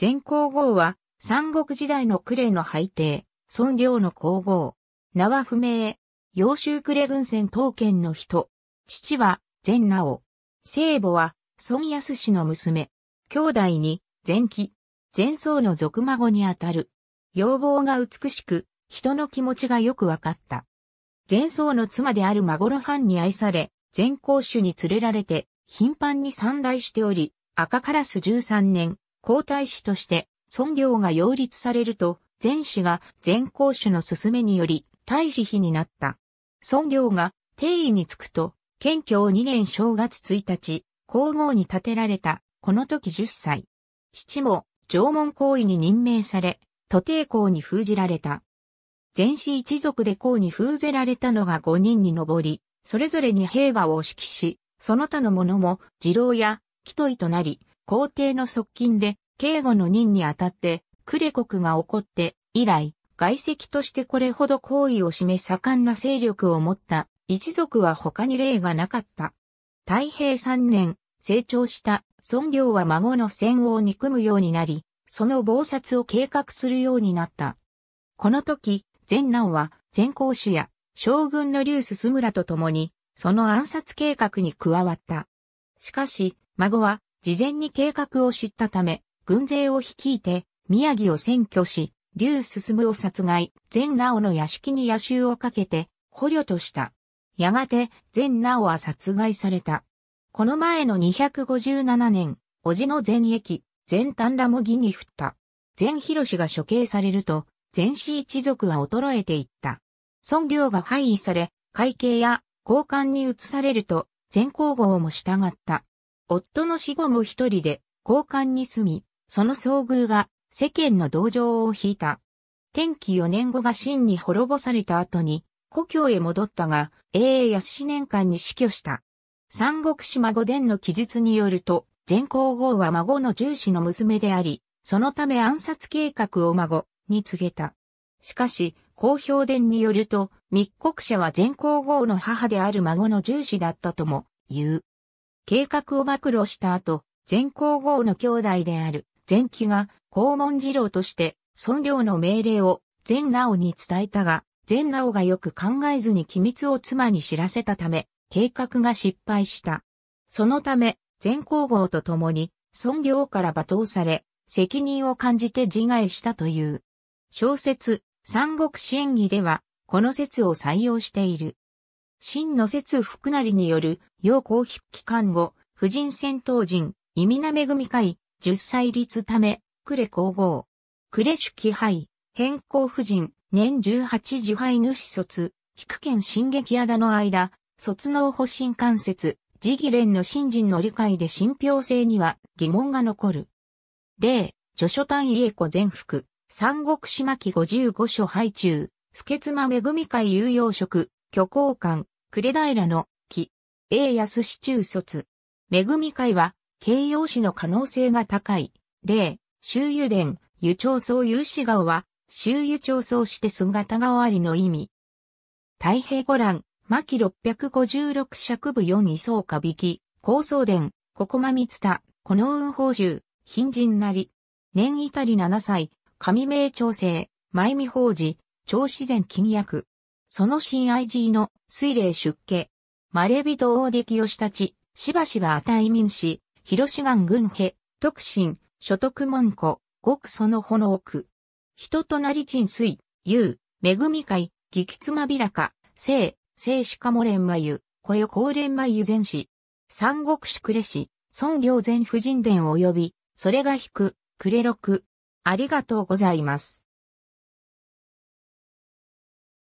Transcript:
前皇后は、三国時代の呉の背帝、孫良の皇后。名は不明。揚州呉軍船刀剣の人。父は、前直。聖母は、孫安氏の娘。兄弟に、前期。前僧の俗孫にあたる。要望が美しく、人の気持ちがよくわかった。前僧の妻である孫の藩に愛され、前皇主に連れられて、頻繁に散大しており、赤カラス13年、皇太子として、孫領が擁立されると、前子が前皇主の勧めにより、大使妃になった。孫領が帝位につくと、謙虚2年正月1日、皇后に建てられた、この時10歳。父も、縄文皇位に任命され、徒弟皇に封じられた。前子一族で皇に封ぜられたのが5人に上り、それぞれに平和を指揮し、その他の者も、次郎や、木戸となり、皇帝の側近で、警護の任にあたって、クレ国が起こって、以来、外籍としてこれほど行為を示盛んな勢力を持った一族は他に例がなかった。太平三年、成長した孫領は孫の戦を憎むようになり、その謀殺を計画するようになった。この時、全南は善公主や将軍の劉進村と共に、その暗殺計画に加わった。しかし、孫は事前に計画を知ったため、軍勢を率いて、宮城を占拠し、竜進を殺害、全直の屋敷に野襲をかけて、捕虜とした。やがて、全直は殺害された。この前の257年、叔父の全役、全丹らも義に振った。全広氏が処刑されると、全氏一族は衰えていった。孫領が廃位され、会計や交換に移されると、全皇后も従った。夫の死後も一人で、交換に住み、その遭遇が世間の同情を引いた。天気4年後が真に滅ぼされた後に、故郷へ戻ったが、永遠安年間に死去した。三国志孫伝の記述によると、前皇后は孫の重視の娘であり、そのため暗殺計画を孫に告げた。しかし、公表伝によると、密告者は前皇后の母である孫の重視だったとも言う。計画を暴露した後、前皇后の兄弟である前期が公門次郎として孫領の命令を全直に伝えたが、全直がよく考えずに機密を妻に知らせたため、計画が失敗した。そのため、全皇后と共に、孫領から罵倒され、責任を感じて自害したという。小説、三国志演義では、この説を採用している。真の説福りによる、要公筆記関後、婦人戦闘人、意味なめ組会、10歳立ため、呉皇后。呉主記杯、変更夫人、年18時杯主卒、菊県新劇屋田の間、卒農保身関節、次議連の新人の理解で信憑性には疑問が残る。例、著書単位英子全福、三国島木五十五書配中、助妻恵会有用職、虚構館、呉平の木、英安市中卒。恵会は、形容詞の可能性が高い。例、周遊伝、湯長層有志顔は、周遊長層して姿終わりの意味。太平五覧、巻656尺部四二層下引き、高層伝、ここまみつた、この運法酬、貧人なり。年至り七歳、上名調整、前見法事、超自然金役。その親愛 G の水霊出家。まれびと大出清したち、しばしば値民し、広志願軍兵、特進、所得門戸、極その炎の奥。人となり沈水、優、恵み会、義吉つまびらか、聖、聖しかもれんまゆ、こよ高連まゆ前史。三国くれし、孫良前婦人伝及び、それが引く、ろ六。ありがとうございます。